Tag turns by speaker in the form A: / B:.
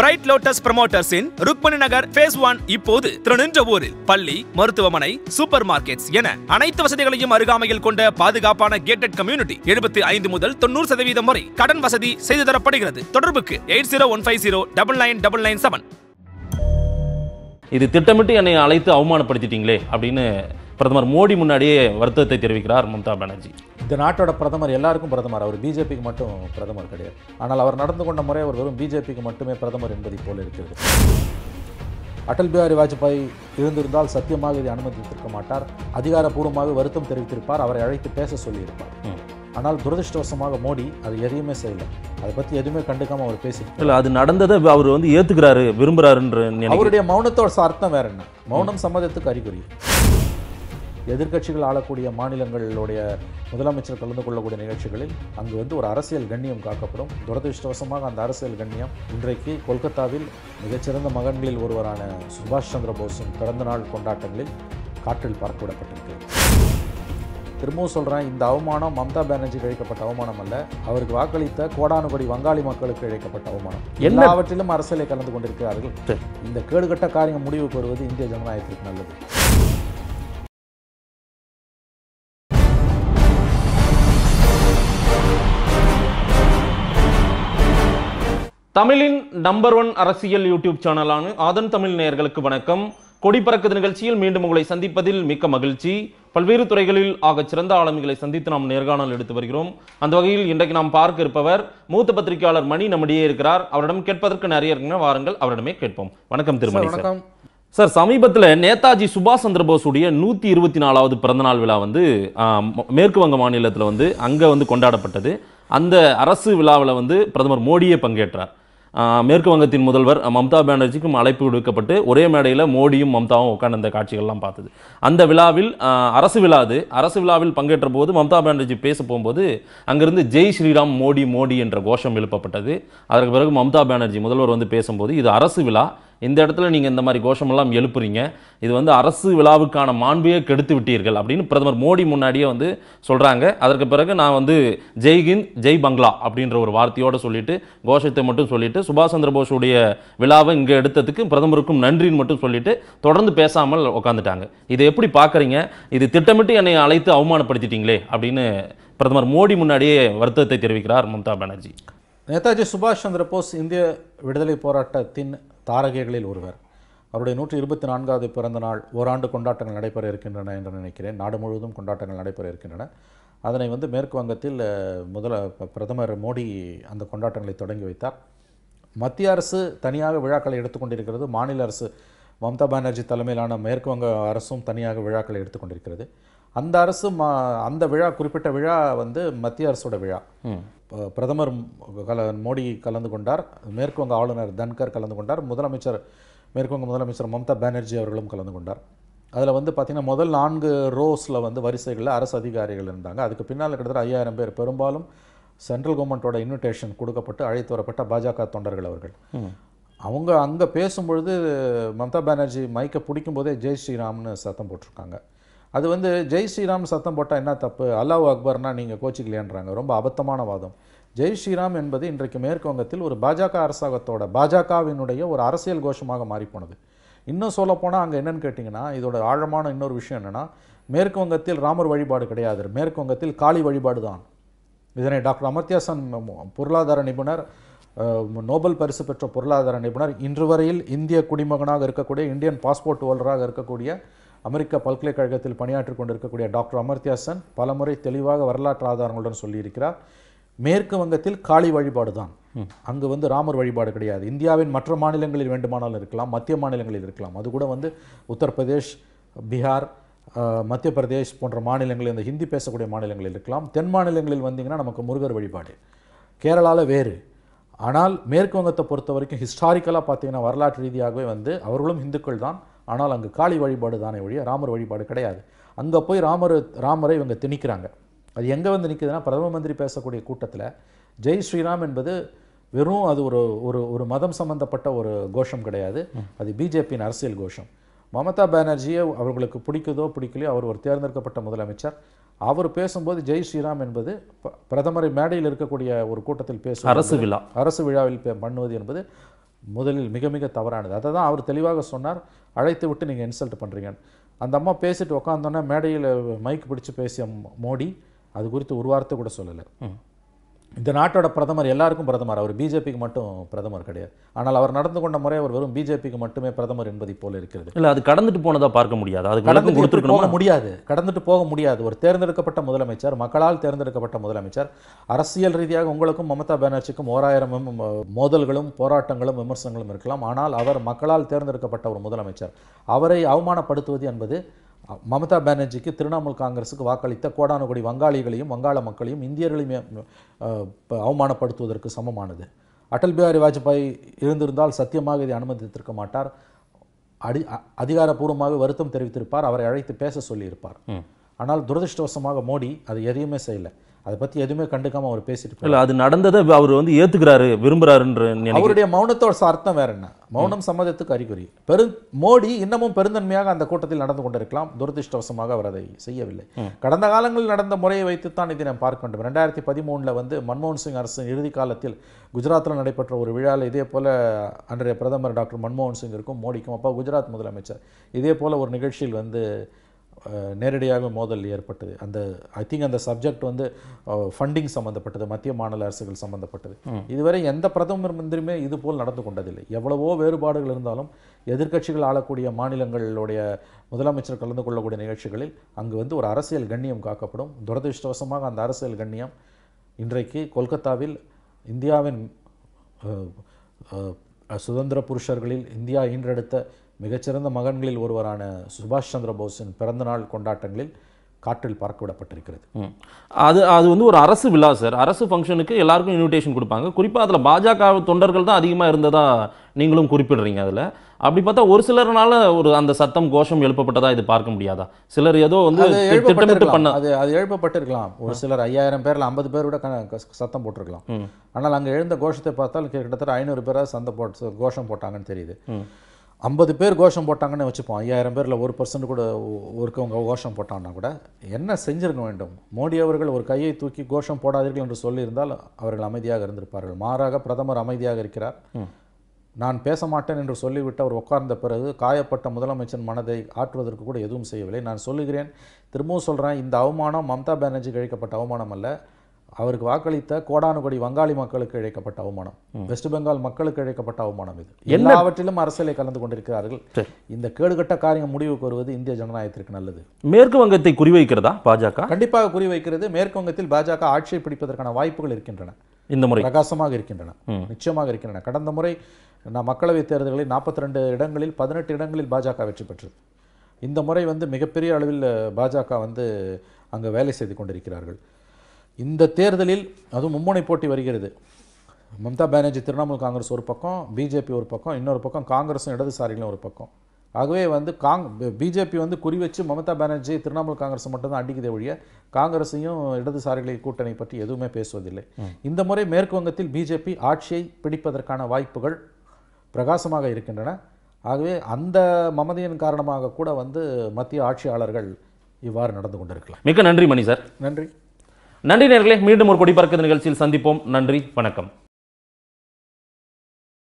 A: bright lotus ப்ரமோட்டர்ஸின் Rukmani Nagar phase one இப்போது திருநின்றவூரில் பள்ளி மருத்துவமனை சூப்பர் மார்க்கெட்ஸ் என அனைத்து வசதிகளையும் அருகாமையில் கொண்ட பாதுகாப்பான கேட்டட் கம்யூனிட்டி எழுபத்தி ஐந்து முதல் தொண்ணூறு சதவீதம் வரை கடன் வசதி செய்து தரப்படுகிறது தொடர்புக்கு eight zero one five zero double nine double nine seven இது திட்டமிட்டு என்னை அழைத்து அவமானப்படுத்திட்டீங்களே அப்படின்னு பிரதமர் மோடி முன்னாடியே வருத்தத்தை தெரிவிக்கிறார் மம்தா பானர்ஜி
B: இந்த நாட்டோட பிரதமர் எல்லாருக்கும் பிரதமர் அவர் பிஜேபிக்கு மட்டும் பிரதமர் கிடையாது ஆனால் அவர் நடந்து கொண்ட முறை அவர் வெறும் பிஜேபிக்கு மட்டுமே பிரதமர் என்பதை போல இருக்கிறது அடல் பிஹாரி வாஜ்பாய் இருந்திருந்தால் சத்தியமாக இதை அனுமதித்திருக்க மாட்டார் அதிகாரப்பூர்வமாக வருத்தம் தெரிவித்திருப்பார் அவரை அழைத்து பேச சொல்லியிருப்பார் ஆனால் துரதிருஷ்டவசமாக மோடி அது எதையுமே செய்யலை அதை பற்றி எதுவுமே கண்டுக்காம அவர் பேசி
A: இல்லை அது நடந்ததை அவர் வந்து ஏற்றுக்கிறாரு விரும்புகிறாருன்ற அவருடைய
B: மௌனத்தோட அர்த்தம் வேற என்ன மௌனம் சம்மதத்துக்கு அறிகுறி எதிர்கட்சிகள் ஆளக்கூடிய மாநிலங்களுடைய முதலமைச்சர் கலந்து கொள்ளக்கூடிய நிகழ்ச்சிகளில் அங்கு வந்து ஒரு அரசியல் கண்ணியம் காக்கப்படும் துரதிருஷ்டவசமாக அந்த அரசியல் கண்ணியம் இன்றைக்கு கொல்கத்தாவில் மிகச்சிறந்த மகன்களில் ஒருவரான சுபாஷ் சந்திர போஸின் நாள் கொண்டாட்டங்களில் காற்றில் பார்க்க திரும்பவும் சொல்கிறேன் இந்த அவமானம் மம்தா பானர்ஜிக்கு இழைக்கப்பட்ட அவமானம் அல்ல அவருக்கு வாக்களித்த கோடானுபடி வங்காளி மக்களுக்கு இழைக்கப்பட்ட அவமானம் எல்லாவற்றிலும் அரசியலை கலந்து கொண்டிருக்கிறார்கள் இந்த கேடுகட்ட காரியம் முடிவு பெறுவது இந்திய ஜனநாயகத்திற்கு நல்லது
A: தமிழின் நம்பர் ஒன் அரசியல் யூடியூப் சேனலான ஆதன் தமிழ் நேயர்களுக்கு வணக்கம் கொடி பறக்குது நிகழ்ச்சியில் மீண்டும் உங்களை சந்திப்பதில் மிக்க மகிழ்ச்சி பல்வேறு துறைகளில் ஆக சிறந்த ஆளுமைகளை சந்தித்து நாம் நேர்காணல் எடுத்து வருகிறோம் அந்த வகையில் இன்றைக்கு நாம் பார்க்க இருப்பவர் மூத்த பத்திரிகையாளர் மணி நம்மிடையே இருக்கிறார் அவரிடம் கேட்பதற்கு நிறைய இருக்குங்க வாருங்கள் அவரிடமே கேட்போம் வணக்கம் திருமணி சார் சமீபத்தில் நேதாஜி சுபாஷ் சந்திரபோஸுடைய நூற்றி இருபத்தி நாலாவது பிறந்தநாள் விழா வந்து மேற்கு வங்க மாநிலத்தில் வந்து அங்கே வந்து கொண்டாடப்பட்டது அந்த அரசு விழாவில் வந்து பிரதமர் மோடியே பங்கேற்றார் மேற்கு வங்கத்தின் முதல்வர் மம்தா பானர்ஜிக்கும் அழைப்பு விடுக்கப்பட்டு ஒரே மேடையில் மோடியும் மம்தாவும் உட்காந்து அந்த காட்சிகள்லாம் பார்த்தது அந்த விழாவில் அரசு விழா அது அரசு விழாவில் பங்கேற்ற போது மம்தா பானர்ஜி பேச போகும்போது அங்கிருந்து ஜெய் ஸ்ரீராம் மோடி மோடி என்ற கோஷம் எழுப்பப்பட்டது அதற்கு பிறகு மம்தா பானர்ஜி முதல்வர் வந்து பேசும்போது இது அரசு விழா இந்த இடத்துல நீங்கள் இந்த மாதிரி கோஷமெல்லாம் எழுப்புறீங்க இது வந்து அரசு விழாவுக்கான மாண்பையே கெடுத்து விட்டீர்கள் அப்படின்னு பிரதமர் மோடி முன்னாடியே வந்து சொல்கிறாங்க அதற்கு பிறகு நான் வந்து ஜெய்ஹிந்த் ஜெய் பங்களா அப்படின்ற ஒரு வார்த்தையோடு சொல்லிட்டு கோஷத்தை மட்டும் சொல்லிட்டு சுபாஷ் சந்திர போஸுடைய விழாவை இங்கே எடுத்ததுக்கு பிரதமருக்கும் நன்றின்னு மட்டும் சொல்லிட்டு தொடர்ந்து பேசாமல் உட்காந்துட்டாங்க இதை எப்படி பார்க்குறீங்க இது திட்டமிட்டு என்னை அழைத்து அவமானப்படுத்திட்டீங்களே அப்படின்னு பிரதமர் மோடி முன்னாடியே வருத்தத்தை தெரிவிக்கிறார் மம்தா பானர்ஜி
B: நேதாஜி சுபாஷ் சந்திர போஸ் இந்திய விடுதலை போராட்டத்தின் தாரகைகளில் ஒருவர் அவருடைய நூற்றி இருபத்தி நான்காவது பிறந்த நாள் ஓராண்டு கொண்டாட்டங்கள் நடைபெற இருக்கின்றன என்று நினைக்கிறேன் நாடு முழுவதும் கொண்டாட்டங்கள் நடைபெற இருக்கின்றன அதனை வந்து மேற்கு வங்கத்தில் முதல பிரதமர் மோடி அந்த கொண்டாட்டங்களை தொடங்கி வைத்தார் மத்திய அரசு தனியாக விழாக்களை எடுத்துக்கொண்டிருக்கிறது மாநில அரசு மம்தா பானர்ஜி தலைமையிலான மேற்கு வங்க அரசும் தனியாக விழாக்களை எடுத்துக்கொண்டிருக்கிறது அந்த அரசு மா அந்த விழா குறிப்பிட்ட விழா வந்து மத்திய அரசோட விழா பிரதமர் கல மோடி கலந்து கொண்டார் மேற்குவங்க ஆளுநர் தன்கர் கலந்து கொண்டார் முதலமைச்சர் மேற்குவங்க முதலமைச்சர் மம்தா பானர்ஜி அவர்களும் கலந்து கொண்டார் அதில் வந்து பார்த்திங்கன்னா முதல் நான்கு ரோஸில் வந்து வரிசைகளில் அரசு அதிகாரிகள் இருந்தாங்க அதுக்கு பின்னால் கிட்டத்தட்ட ஐயாயிரம் பேர் பெரும்பாலும் சென்ட்ரல் கவர்மெண்ட்டோட இன்விடேஷன் கொடுக்கப்பட்டு அழைத்து வரப்பட்ட பாஜக தொண்டர்கள் அவர்கள் அவங்க அங்கே பேசும்பொழுது மம்தா பானர்ஜி மைக்கை பிடிக்கும்போதே ஜெய் ஸ்ரீராம்னு சத்தம் போட்டிருக்காங்க அது வந்து ஜெய் ஸ்ரீராம் சத்தம் போட்டால் என்ன தப்பு அல்லாஹ் அக்பர்னால் நீங்கள் கோச்சிக்கலையான்றாங்க ரொம்ப அபத்தமான வாதம் ஜெய் ஸ்ரீராம் என்பது இன்றைக்கு மேற்குவங்கத்தில் ஒரு பாஜக அரசாங்கத்தோட பாஜகவினுடைய ஒரு அரசியல் கோஷமாக மாறிப்போனது இன்னும் சொல்லப்போனால் அங்கே என்னென்னு கேட்டிங்கன்னா இதோட ஆழமான இன்னொரு விஷயம் என்னென்னா மேற்கு வங்கத்தில் ராமர் வழிபாடு கிடையாது மேற்கு வங்கத்தில் காளி வழிபாடு தான் இதனை டாக்டர் அமர்த்தியாசன் பொருளாதார நிபுணர் நோபல் பரிசு பெற்ற பொருளாதார நிபுணர் இன்று வரையில் இந்திய குடிமகனாக இருக்கக்கூடிய இந்தியன் பாஸ்போர்ட் ஹோல்டராக இருக்கக்கூடிய அமெரிக்க பல்கலைக்கழகத்தில் பணியாற்றி கொண்டிருக்கக்கூடிய டாக்டர் அமர்த்தியாசன் பலமுறை தெளிவாக வரலாற்று ஆதாரங்களுடன் சொல்லியிருக்கிறார் மேற்கு வங்கத்தில் காளி வழிபாடு தான் அங்கு வந்து ராமர் வழிபாடு கிடையாது இந்தியாவின் மற்ற மாநிலங்களில் வேண்டுமானாலும் இருக்கலாம் மத்திய மாநிலங்களில் இருக்கலாம் அது கூட வந்து உத்தரப்பிரதேஷ் பீகார் மத்திய பிரதேஷ் போன்ற மாநிலங்களில் இந்த ஹிந்தி பேசக்கூடிய மாநிலங்களில் இருக்கலாம் தென் மாநிலங்களில் வந்தீங்கன்னா நமக்கு முருகர் வழிபாடு கேரளாவில் வேறு ஆனால் மேற்கு வங்கத்தை பொறுத்த வரைக்கும் ஹிஸ்டாரிக்கலாக பார்த்தீங்கன்னா வரலாற்று ரீதியாகவே வந்து அவர்களும் இந்துக்கள் தான் ஆனால் அங்கே காளி வழிபாடு தானே ஒழிய ராமர் வழிபாடு கிடையாது அங்கே போய் ராமர் ராமரை இவங்க திணிக்கிறாங்க அது எங்கே வந்து நிற்குதுன்னா பிரதம மந்திரி பேசக்கூடிய கூட்டத்தில் ஜெய் ஸ்ரீராம் என்பது வெறும் அது ஒரு ஒரு ஒரு மதம் சம்பந்தப்பட்ட ஒரு கோஷம் கிடையாது அது பிஜேபியின் அரசியல் கோஷம் மமதா பானர்ஜியை அவர்களுக்கு பிடிக்குதோ பிடிக்கலையோ அவர் ஒரு தேர்ந்தெடுக்கப்பட்ட முதலமைச்சர் அவர் பேசும்போது ஜெய் ஸ்ரீராம் என்பது பிரதமரை மேடையில் இருக்கக்கூடிய ஒரு கூட்டத்தில் பேசும் அரசு விழா அரசு விழாவில் பண்ணுவது என்பது முதலில் மிக மிக தவறானது அதை தான் அவர் தெளிவாக சொன்னார் அழைத்து விட்டு நீங்கள் இன்சல்ட் பண்ணுறீங்க அந்த அம்மா பேசிட்டு உட்காந்தோன்னே மேடையில் மைக் பிடிச்சி பேசிய மோடி அது குறித்து ஒரு வார்த்தை கூட சொல்லலை இந்த நாட்டோட பிரதமர் எல்லாருக்கும் பிரதமர் அவர் பிஜேபிக்கு மட்டும் பிரதமர் கிடையாது ஆனால் அவர் நடந்து கொண்ட முறை அவர் வெறும் பிஜேபிக்கு மட்டுமே பிரதமர் என்பதை போல இருக்கிறது
A: இல்லை அது கடந்துட்டு போனதா பார்க்க முடியாது அது கடந்து போக முடியாது
B: கடந்துட்டு போக முடியாது ஒரு தேர்ந்தெடுக்கப்பட்ட முதலமைச்சர் மக்களால் தேர்ந்தெடுக்கப்பட்ட முதலமைச்சர் அரசியல் ரீதியாக உங்களுக்கும் மமதா பானர்ஜிக்கும் ஓராயிரம் மோதல்களும் போராட்டங்களும் விமர்சனங்களும் இருக்கலாம் ஆனால் அவர் மக்களால் தேர்ந்தெடுக்கப்பட்ட ஒரு முதலமைச்சர் அவரை அவமானப்படுத்துவது என்பது மமதா பானர்ஜிக்கு திரிணாமுல் காங்கிரஸுக்கு வாக்களித்த கோடானுகோடி வங்காளிகளையும் வங்காள மக்களையும் இந்தியர்களையும் அவமானப்படுத்துவதற்கு சமமானது அடல் பிஹாரி வாஜ்பாய் இருந்திருந்தால் சத்தியமாக இதை அனுமதித்திருக்க மாட்டார் அடி அதிகாரப்பூர்வமாக வருத்தம் தெரிவித்திருப்பார் அவரை அழைத்து பேச சொல்லியிருப்பார் ஆனால் துரதிருஷ்டவசமாக மோடி அது எதையுமே செய்யலை அதை பற்றி எதுவுமே கண்டுக்காமல் அவர் பேசிட்டு
A: இல்லை அது நடந்ததை அவர் வந்து ஏற்றுக்கிறாரு விரும்புகிறாருன்ற அவருடைய
B: மௌனத்தோட அர்த்தம் வேற என்ன மௌனம் சம்மதத்துக்கு அறிகுறி பெரு மோடி இன்னமும் பெருந்தன்மையாக அந்த கூட்டத்தில் நடந்து கொண்டிருக்கலாம் துரதிருஷ்டவசமாக அவர் அதை செய்யவில்லை கடந்த காலங்களில் நடந்த முறையை வைத்துத்தான் இதை நாம் பார்க்க வேண்டும் ரெண்டாயிரத்தி பதிமூணில் வந்து மன்மோகன் சிங் அரசின் இறுதி காலத்தில் குஜராத்தில் நடைபெற்ற ஒரு விழாவில் இதே போல் அன்றைய பிரதமர் டாக்டர் மன்மோகன் சிங்கிற்கும் மோடிக்கும் அப்பா குஜராத் முதலமைச்சர் இதே போல் ஒரு நிகழ்ச்சியில் வந்து நேரடியாக மோதல் ஏற்பட்டது அந்த ஐ திங்க் அந்த சப்ஜெக்ட் வந்து ஃபண்டிங் சம்மந்தப்பட்டது மத்திய மாநில அரசுகள் சம்மந்தப்பட்டது இதுவரை எந்த பிரதமர் மந்திரியுமே இது போல் நடந்து கொண்டதில்லை எவ்வளவோ வேறுபாடுகள் இருந்தாலும் எதிர்கட்சிகள் ஆளக்கூடிய மாநிலங்களுடைய முதலமைச்சர் கலந்து கொள்ளக்கூடிய நிகழ்ச்சிகளில் அங்கு வந்து ஒரு அரசியல் கண்ணியம் காக்கப்படும் துரதிருஷ்டவசமாக அந்த அரசியல் கண்ணியம் இன்றைக்கு கொல்கத்தாவில் இந்தியாவின் சுதந்திர புருஷர்களில் இந்தியா ஈன்றெடுத்த மிகச்சிறந்த மகன்களில் ஒருவரான சுபாஷ் சந்திர போஸின் பிறந்தநாள் கொண்டாட்டங்களில் காற்றில் பறக்க விடப்பட்டிருக்கிறது
A: அது அது வந்து ஒரு அரசு விழா சார் அரசு ஃபங்க்ஷனுக்கு எல்லாருக்கும் இன்விடேஷன் கொடுப்பாங்க குறிப்பாக அதில் பாஜக தொண்டர்கள் தான் அதிகமாக இருந்ததா நீங்களும் குறிப்பிடுறீங்க அதில் அப்படி பார்த்தா ஒரு சிலர்னால ஒரு அந்த சத்தம் கோஷம் எழுப்பப்பட்டதா இது பார்க்க முடியாதா சிலர் ஏதோ வந்து திட்டமிட்டு பண்ண
B: அது அது எழுப்பப்பட்டிருக்கலாம் ஒரு சிலர் ஐயாயிரம் பேரில் ஐம்பது பேர் விட சத்தம் போட்டிருக்கலாம் ஆனால் அங்கே எழுந்த கோஷத்தை பார்த்தால் கிட்டத்தட்ட ஐநூறு பேராக சந்தை போட்டு கோஷம் போட்டாங்கன்னு தெரியுது ஐம்பது பேர் கோஷம் போட்டாங்கன்னு வச்சுப்போம் ஐயாயிரம் பேரில் ஒரு பர்சன்ட் கூட ஒருக்கவங்க கோஷம் போட்டாங்கன்னா கூட என்ன செஞ்சிருக்க வேண்டும் மோடி அவர்கள் ஒரு கையை தூக்கி கோஷம் போடாதீர்கள் என்று சொல்லியிருந்தால் அவர்கள் அமைதியாக இருந்திருப்பார்கள் மாறாக பிரதமர் அமைதியாக இருக்கிறார் நான் பேச மாட்டேன் என்று சொல்லிவிட்டு அவர் உட்கார்ந்த பிறகு காயப்பட்ட முதலமைச்சர் மனதை ஆற்றுவதற்கு கூட எதுவும் செய்யவில்லை நான் சொல்லுகிறேன் திரும்பவும் சொல்கிறேன் இந்த அவமானம் மம்தா பானர்ஜி கழிக்கப்பட்ட அவமானம் அல்ல அவருக்கு வாக்களித்த கோடானு கோடி வங்காளி மக்களுக்கு இழைக்கப்பட்ட அவமானம் வெஸ்ட் பெங்கால் மக்களுக்கு இழைக்கப்பட்ட அவமானம் இது எல்லாவற்றிலும் அரசியலை கலந்து கொண்டிருக்கிறார்கள் இந்த கேடுகட்ட காரியம் முடிவுக்கு வருவது இந்திய ஜனநாயகத்திற்கு நல்லது
A: மேற்கு வங்கத்தை குறிவைக்கிறதா பாஜக
B: கண்டிப்பாக குறிவைக்கிறது மேற்கு வங்கத்தில் பாஜக ஆட்சியை பிடிப்பதற்கான வாய்ப்புகள் இருக்கின்றன இந்த முறை பிரகாசமாக இருக்கின்றன நிச்சயமாக இருக்கின்றன கடந்த முறை நான் மக்களவைத் தேர்தலில் நாற்பத்தி ரெண்டு இடங்களில் பதினெட்டு இடங்களில் பாஜக வெற்றி பெற்றது இந்த முறை வந்து மிகப்பெரிய அளவில் பாஜக வந்து அங்கே வேலை செய்து கொண்டிருக்கிறார்கள் இந்த தேர்தலில் அதுவும் மும்முனை போட்டி வருகிறது மம்தா பானர்ஜி திரிணாமுல் காங்கிரஸ் ஒரு பக்கம் பிஜேபி ஒரு பக்கம் இன்னொரு பக்கம் காங்கிரஸும் இடதுசாரிகளும் ஒரு பக்கம் ஆகவே வந்து காங் பிஜேபி வந்து குறி வச்சு மமதா பானர்ஜி திரிணாமுல் காங்கிரஸ் மட்டும்தான் அடிக்குதே ஒழிய காங்கிரஸையும் இடதுசாரிகளை கூட்டணி பற்றி எதுவுமே பேசுவதில்லை இந்த முறை மேற்கு வங்கத்தில் பிஜேபி ஆட்சியை பிடிப்பதற்கான வாய்ப்புகள் பிரகாசமாக இருக்கின்றன ஆகவே அந்த மமதியின் காரணமாக கூட வந்து மத்திய ஆட்சியாளர்கள் இவ்வாறு நடந்து கொண்டிருக்கலாம்
A: மிக நன்றி மணி சார் நன்றி நன்றி நேர்களே மீண்டும் ஒரு கொடி பறக்கிறது நிகழ்ச்சியில் சந்திப்போம் நன்றி வணக்கம்